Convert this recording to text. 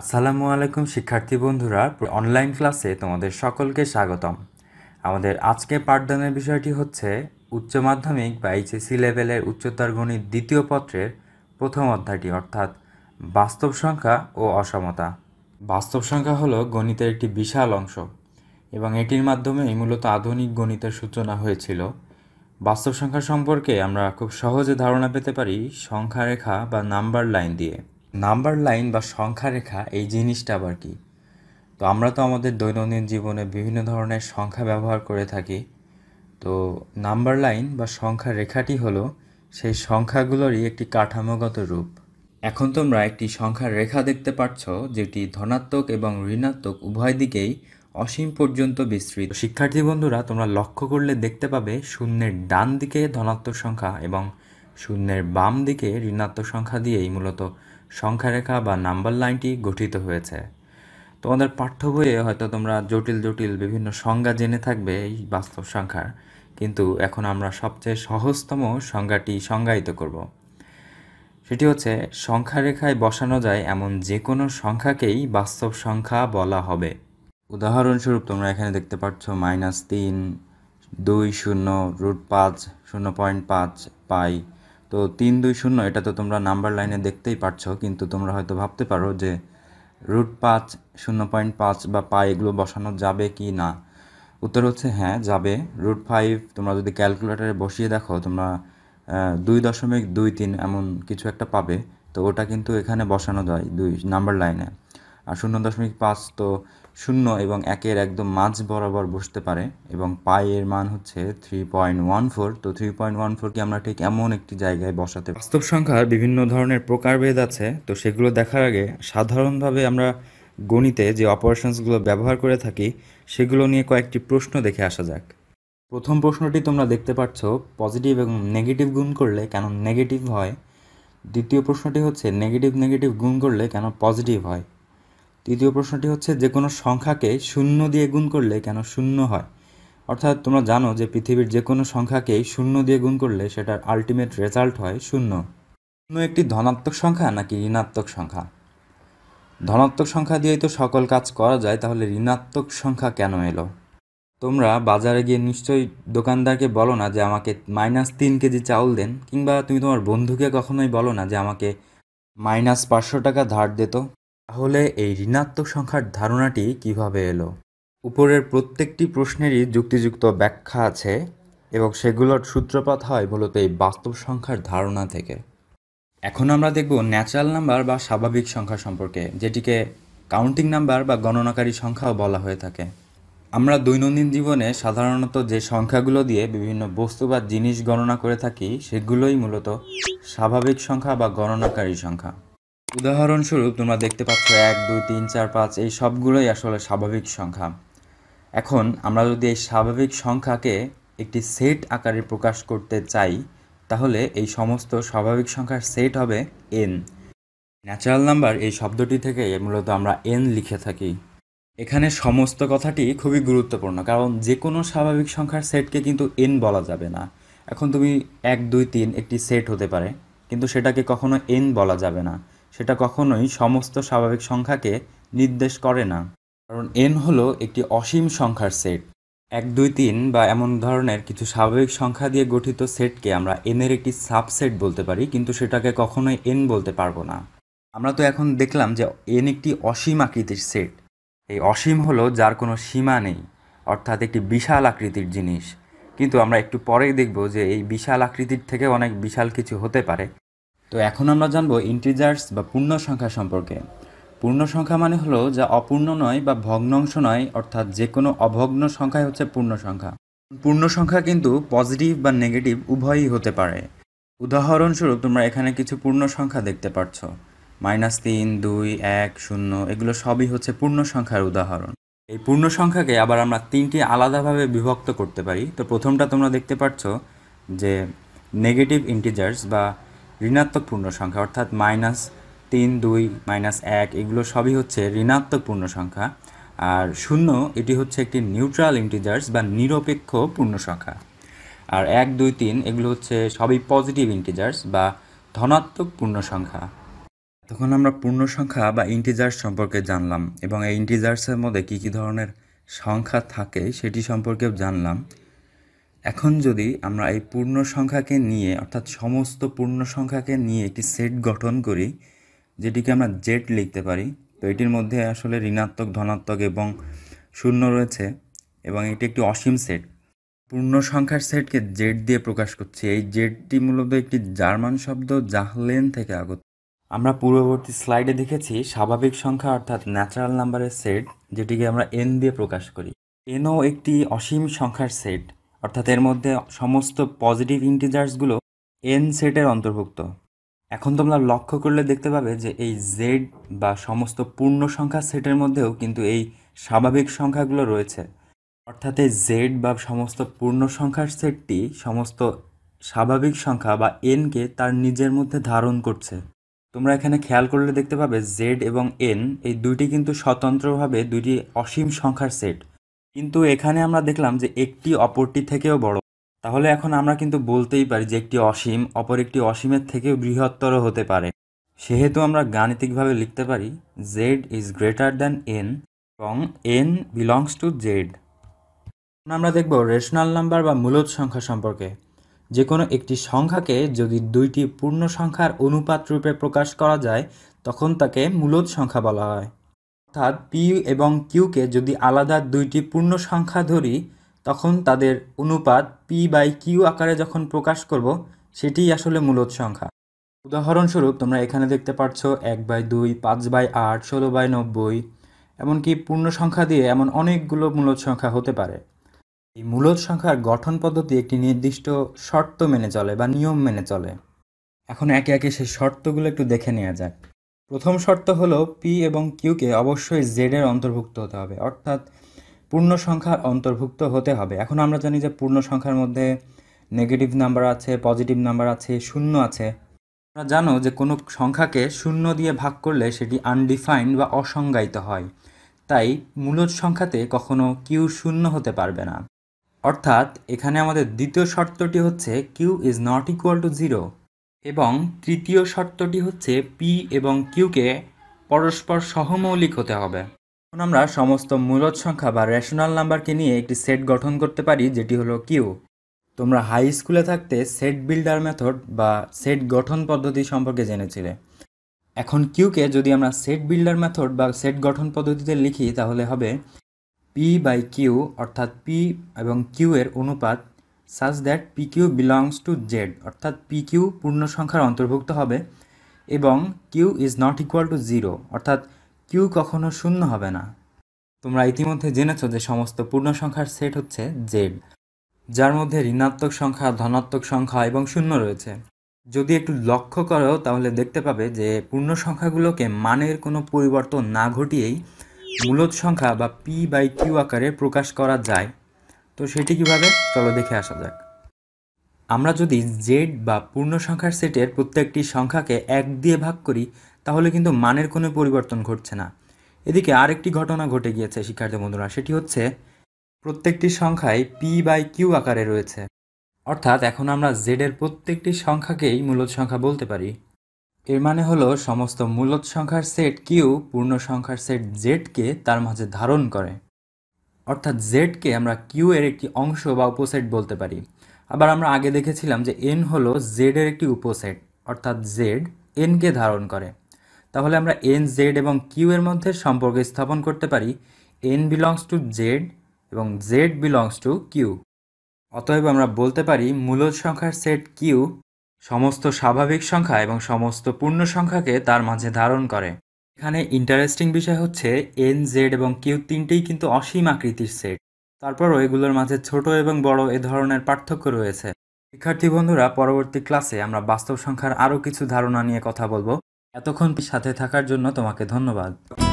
আসসালামু আলাইকুম শিক্ষার্থী বন্ধুরা অনলাইন ক্লাসে তোমাদের সকলকে স্বাগতম আমাদের আজকে পাঠদানের বিষয়টি হচ্ছে উচ্চ মাধ্যমিক বা এইচএসি লেভেলের উচ্চতর গণিত দ্বিতীয় পত্রের প্রথম অধ্যায়টি অর্থাৎ বাস্তব সংখ্যা ও অসমতা বাস্তব সংখ্যা হলো গণিতের একটি বিশাল অংশ এবং এটির মাধ্যমে মূলত আধুনিক গণিতের সূচনা হয়েছিল বাস্তব সংখ্যা সম্পর্কে আমরা খুব সহজে ধারণা পেতে পারি সংখ্যা রেখা বা নাম্বার লাইন দিয়ে নাম্বার লাইন বা সংখ্যা রেখা এই জিনিসটা আবার কি তো আমরা তো আমাদের দৈনন্দিন জীবনে বিভিন্ন ধরনের সংখ্যা ব্যবহার করে থাকি তো নাম্বার লাইন বা সংখ্যা রেখাটি হলো সেই সংখ্যাগুলোরই একটি কাঠামোগত রূপ এখন তোমরা একটি সংখ্যার রেখা দেখতে পাচ্ছ যেটি ধনাত্মক এবং ঋণাত্মক উভয় দিকেই অসীম পর্যন্ত বিস্তৃত শিক্ষার্থী বন্ধুরা তোমরা লক্ষ্য করলে দেখতে পাবে শূন্যের ডান দিকে ধনাত্মক সংখ্যা এবং শূন্যের বাম দিকে ঋণাত্মক সংখ্যা দিয়েই মূলত সংখ্যারেখা বা নাম্বার লাইনটি গঠিত হয়েছে তোমাদের পাঠ্য বইয়ে হয়তো তোমরা জটিল জটিল বিভিন্ন সংজ্ঞা জেনে থাকবে এই বাস্তব সংখ্যার কিন্তু এখন আমরা সবচেয়ে সহজতম সংজ্ঞাটি সংজ্ঞায়িত করব সেটি হচ্ছে সংখ্যারেখায় বসানো যায় এমন যে কোনো সংখ্যাকেই বাস্তব সংখ্যা বলা হবে উদাহরণস্বরূপ তোমরা এখানে দেখতে পাচ্ছ মাইনাস তিন দুই শূন্য রুট পাঁচ শূন্য পয়েন্ট পাঁচ পাই তো তিন দুই শূন্য এটা তো তোমরা নাম্বার লাইনে দেখতেই পাচ্ছ কিন্তু তোমরা হয়তো ভাবতে পারো যে রুট পাঁচ শূন্য পয়েন্ট পাঁচ বা পা এগুলো বসানো যাবে কি না উত্তর হচ্ছে হ্যাঁ যাবে রুট ফাইভ তোমরা যদি ক্যালকুলেটারে বসিয়ে দেখো তোমরা দুই দশমিক দুই তিন এমন কিছু একটা পাবে তো ওটা কিন্তু এখানে বসানো যায় দুই নাম্বার লাইনে আর শূন্য দশমিক পাঁচ তো শূন্য এবং একের একদম মাঝ বরাবর বসতে পারে এবং পায়ের মান হচ্ছে থ্রি পয়েন্ট ওয়ান ফোর তো থ্রি পয়েন্ট ওয়ান ফোরকে আমরা ঠিক এমন একটি জায়গায় বসাতে বাস্তব সংখ্যার বিভিন্ন ধরনের প্রকারভেদ আছে তো সেগুলো দেখার আগে সাধারণভাবে আমরা গণিতে যে অপারেশনসগুলো ব্যবহার করে থাকি সেগুলো নিয়ে কয়েকটি প্রশ্ন দেখে আসা যাক প্রথম প্রশ্নটি তোমরা দেখতে পাচ্ছ পজিটিভ এবং নেগেটিভ গুণ করলে কেন নেগেটিভ হয় দ্বিতীয় প্রশ্নটি হচ্ছে নেগেটিভ নেগেটিভ গুণ করলে কেন পজিটিভ হয় তৃতীয় প্রশ্নটি হচ্ছে যে কোনো সংখ্যাকে শূন্য দিয়ে গুণ করলে কেন শূন্য হয় অর্থাৎ তোমরা জানো যে পৃথিবীর যে কোনো সংখ্যাকে শূন্য দিয়ে গুণ করলে সেটার আলটিমেট রেজাল্ট হয় শূন্য শূন্য একটি ধনাত্মক সংখ্যা নাকি ঋণাত্মক সংখ্যা ধনাত্মক সংখ্যা দিয়েই তো সকল কাজ করা যায় তাহলে ঋণাত্মক সংখ্যা কেন এলো তোমরা বাজারে গিয়ে নিশ্চয়ই দোকানদারকে বলো না যে আমাকে মাইনাস তিন কেজি চাউল দেন কিংবা তুমি তোমার বন্ধুকে কখনোই বলো না যে আমাকে মাইনাস পাঁচশো টাকা ধার দিত তাহলে এই ঋণাত্মক সংখ্যার ধারণাটি কিভাবে এলো উপরের প্রত্যেকটি প্রশ্নেরই যুক্তিযুক্ত ব্যাখ্যা আছে এবং সেগুলোর সূত্রপাত হয় মূলত এই বাস্তব সংখ্যার ধারণা থেকে এখন আমরা দেখব ন্যাচারাল নাম্বার বা স্বাভাবিক সংখ্যা সম্পর্কে যেটিকে কাউন্টিং নাম্বার বা গণনাকারী সংখ্যাও বলা হয়ে থাকে আমরা দৈনন্দিন জীবনে সাধারণত যে সংখ্যাগুলো দিয়ে বিভিন্ন বস্তু বা জিনিস গণনা করে থাকি সেগুলোই মূলত স্বাভাবিক সংখ্যা বা গণনাকারী সংখ্যা উদাহরণস্বরূপ তোমরা দেখতে পাচ্ছ এক দুই তিন চার পাঁচ এই সবগুলোই আসলে স্বাভাবিক সংখ্যা এখন আমরা যদি এই স্বাভাবিক সংখ্যাকে একটি সেট আকারে প্রকাশ করতে চাই তাহলে এই সমস্ত স্বাভাবিক সংখ্যার সেট হবে এন ন্যাচারাল নাম্বার এই শব্দটি থেকে মূলত আমরা এন লিখে থাকি এখানে সমস্ত কথাটি খুবই গুরুত্বপূর্ণ কারণ যে কোনো স্বাভাবিক সংখ্যার সেটকে কিন্তু এন বলা যাবে না এখন তুমি এক দুই তিন একটি সেট হতে পারে কিন্তু সেটাকে কখনো এন বলা যাবে না সেটা কখনোই সমস্ত স্বাভাবিক সংখ্যাকে নির্দেশ করে না কারণ এন হলো একটি অসীম সংখ্যার সেট এক দুই তিন বা এমন ধরনের কিছু স্বাভাবিক সংখ্যা দিয়ে গঠিত সেটকে আমরা এনের একটি সাবসেট বলতে পারি কিন্তু সেটাকে কখনোই এন বলতে পারবো না আমরা তো এখন দেখলাম যে এন একটি অসীম আকৃতির সেট এই অসীম হলো যার কোনো সীমা নেই অর্থাৎ একটি বিশাল আকৃতির জিনিস কিন্তু আমরা একটু পরেই দেখব যে এই বিশাল আকৃতির থেকে অনেক বিশাল কিছু হতে পারে তো এখন আমরা জানবো ইন্টিজার্স বা পূর্ণ সংখ্যা সম্পর্কে পূর্ণ সংখ্যা মানে হলো যা অপূর্ণ নয় বা ভগ্নাংশ নয় অর্থাৎ যে কোনো অভগ্ন সংখ্যাই হচ্ছে পূর্ণ সংখ্যা পূর্ণ সংখ্যা কিন্তু পজিটিভ বা নেগেটিভ উভয়ই হতে পারে উদাহরণস্বরূপ তোমরা এখানে কিছু পূর্ণ সংখ্যা দেখতে পাচ্ছ মাইনাস তিন দুই এক শূন্য এগুলো সবই হচ্ছে পূর্ণ সংখ্যার উদাহরণ এই পূর্ণ সংখ্যাকে আবার আমরা তিনটি আলাদাভাবে বিভক্ত করতে পারি তো প্রথমটা তোমরা দেখতে পাচ্ছ যে নেগেটিভ ইন্টিজার্স বা ঋণাত্মক পূর্ণ সংখ্যা অর্থাৎ মাইনাস তিন দুই মাইনাস এক এগুলো সবই হচ্ছে ঋণাত্মক পূর্ণ সংখ্যা আর শূন্য এটি হচ্ছে একটি নিউট্রাল ইন্টিজার্স বা নিরপেক্ষ পূর্ণ সংখ্যা আর এক দুই তিন এগুলো হচ্ছে সবই পজিটিভ ইন্টিজার্স বা ধনাত্মক পূর্ণ সংখ্যা তখন আমরা পূর্ণ সংখ্যা বা ইন্টিজার্স সম্পর্কে জানলাম এবং এই ইন্টিজার্সের মধ্যে কী কী ধরনের সংখ্যা থাকে সেটি সম্পর্কেও জানলাম এখন যদি আমরা এই পূর্ণ সংখ্যাকে নিয়ে অর্থাৎ সমস্ত পূর্ণ সংখ্যাকে নিয়ে একটি সেট গঠন করি যেটিকে আমরা জেড লিখতে পারি তো এটির মধ্যে আসলে ঋণাত্মক ধনাত্মক এবং শূন্য রয়েছে এবং এটি একটি অসীম সেট পূর্ণ সংখ্যার সেটকে জেড দিয়ে প্রকাশ করছি এই জেডটি মূলত একটি জার্মান শব্দ জাহলেন থেকে আগত আমরা পূর্ববর্তী স্লাইডে দেখেছি স্বাভাবিক সংখ্যা অর্থাৎ ন্যাচারাল নাম্বারের সেট যেটিকে আমরা এন দিয়ে প্রকাশ করি এনও একটি অসীম সংখ্যার সেট অর্থাৎ এর মধ্যে সমস্ত পজিটিভ ইন্টিজার্সগুলো এন সেটের অন্তর্ভুক্ত এখন তোমরা লক্ষ্য করলে দেখতে পাবে যে এই জেড বা সমস্ত পূর্ণ সংখ্যা সেটের মধ্যেও কিন্তু এই স্বাভাবিক সংখ্যাগুলো রয়েছে অর্থাৎ এই জেড বা সমস্ত পূর্ণ সংখ্যার সেটটি সমস্ত স্বাভাবিক সংখ্যা বা এনকে তার নিজের মধ্যে ধারণ করছে তোমরা এখানে খেয়াল করলে দেখতে পাবে জেড এবং এন এই দুইটি কিন্তু স্বতন্ত্রভাবে দুইটি অসীম সংখ্যার সেট কিন্তু এখানে আমরা দেখলাম যে একটি অপরটি থেকেও বড় তাহলে এখন আমরা কিন্তু বলতেই পারি যে একটি অসীম অপর একটি অসীমের থেকেও বৃহত্তর হতে পারে সেহেতু আমরা গাণিতিকভাবে লিখতে পারি Z is greater than N এবং এন বিলংস টু জেড আমরা দেখব রেশনাল নাম্বার বা মূলত সংখ্যা সম্পর্কে যে কোনো একটি সংখ্যাকে যদি দুইটি পূর্ণ সংখ্যার অনুপাত রূপে প্রকাশ করা যায় তখন তাকে মূলত সংখ্যা বলা হয় অর্থাৎ পি এবং কিউকে যদি আলাদা দুইটি পূর্ণ সংখ্যা ধরি তখন তাদের অনুপাত পি বাই কিউ আকারে যখন প্রকাশ করব সেটিই আসলে মূলত সংখ্যা উদাহরণস্বরূপ তোমরা এখানে দেখতে পাচ্ছ এক বাই দুই পাঁচ বাই আট ষোলো বাই নব্বই এমনকি পূর্ণ সংখ্যা দিয়ে এমন অনেকগুলো মূলত সংখ্যা হতে পারে এই মূলত সংখ্যার গঠন পদ্ধতি একটি নির্দিষ্ট শর্ত মেনে চলে বা নিয়ম মেনে চলে এখন একে একে সেই শর্তগুলো একটু দেখে নেওয়া যাক প্রথম শর্ত হলো পি এবং কিউকে অবশ্যই জেডের অন্তর্ভুক্ত হতে হবে অর্থাৎ পূর্ণ সংখ্যার অন্তর্ভুক্ত হতে হবে এখন আমরা জানি যে পূর্ণ সংখ্যার মধ্যে নেগেটিভ নাম্বার আছে পজিটিভ নাম্বার আছে শূন্য আছে আমরা জানো যে কোনো সংখ্যাকে শূন্য দিয়ে ভাগ করলে সেটি আনডিফাইন্ড বা অসংজ্ঞায়িত হয় তাই মূলত সংখ্যাতে কখনো কিউ শূন্য হতে পারবে না অর্থাৎ এখানে আমাদের দ্বিতীয় শর্তটি হচ্ছে Q is not equal to zero এবং তৃতীয় শর্তটি হচ্ছে পি এবং কিউকে পরস্পর সহমৌলিক হতে হবে এখন আমরা সমস্ত মূলদ সংখ্যা বা রেশনাল নাম্বারকে নিয়ে একটি সেট গঠন করতে পারি যেটি হলো কিউ তোমরা হাই স্কুলে থাকতে সেট বিল্ডার মেথড বা সেট গঠন পদ্ধতি সম্পর্কে জেনেছিলে এখন কিউকে যদি আমরা সেট বিল্ডার মেথড বা সেট গঠন পদ্ধতিতে লিখি তাহলে হবে পি বাই কিউ অর্থাৎ পি এবং কিউ এর অনুপাত such that P Q belongs to Z অর্থাৎ পি কিউ পূর্ণ সংখ্যার অন্তর্ভুক্ত হবে এবং Q is not equal to zero অর্থাৎ কিউ কখনও শূন্য হবে না তোমরা ইতিমধ্যে জেনেছ যে সমস্ত পূর্ণ সংখ্যার সেট হচ্ছে জেড যার মধ্যে ঋণাত্মক সংখ্যা ধনাত্মক সংখ্যা এবং শূন্য রয়েছে যদি একটু লক্ষ্য করো তাহলে দেখতে পাবে যে পূর্ণ সংখ্যাগুলোকে মানের কোনো পরিবর্তন না ঘটিয়েই মূলত সংখ্যা বা পি বাই কিউ আকারে প্রকাশ করা যায় তো সেটি কিভাবে চলো দেখে আসা যাক আমরা যদি জেড বা পূর্ণ সংখ্যার সেটের প্রত্যেকটি সংখ্যাকে এক দিয়ে ভাগ করি তাহলে কিন্তু মানের কোনো পরিবর্তন ঘটছে না এদিকে আরেকটি ঘটনা ঘটে গিয়েছে শিক্ষার্থী বন্ধুরা সেটি হচ্ছে প্রত্যেকটি সংখ্যায় পি বাই কিউ আকারে রয়েছে অর্থাৎ এখন আমরা জেডের প্রত্যেকটি সংখ্যাকেই মূলত সংখ্যা বলতে পারি এর মানে হলো সমস্ত মূলত সংখ্যার সেট কিউ পূর্ণ সংখ্যার সেট জেডকে তার মাঝে ধারণ করে অর্থাৎ জেডকে আমরা কিউ এর একটি অংশ বা উপসেট বলতে পারি আবার আমরা আগে দেখেছিলাম যে এন হলো জেড এর একটি উপসেট অর্থাৎ জেড এনকে ধারণ করে তাহলে আমরা এন জেড এবং কিউ এর মধ্যে সম্পর্ক স্থাপন করতে পারি এন বিলংস টু জেড এবং জেড বিলংস টু কিউ অতএব আমরা বলতে পারি মূলদ সংখ্যার সেট কিউ সমস্ত স্বাভাবিক সংখ্যা এবং সমস্ত পূর্ণ সংখ্যাকে তার মাঝে ধারণ করে এখানে ইন্টারেস্টিং বিষয় হচ্ছে এন জেড এবং কিউ তিনটেই কিন্তু অসীম আকৃতির সেট তারপরও এগুলোর মাঝে ছোট এবং বড় এ ধরনের পার্থক্য রয়েছে শিক্ষার্থী বন্ধুরা পরবর্তী ক্লাসে আমরা বাস্তব সংখ্যার আরও কিছু ধারণা নিয়ে কথা বলবো এতক্ষণ সাথে থাকার জন্য তোমাকে ধন্যবাদ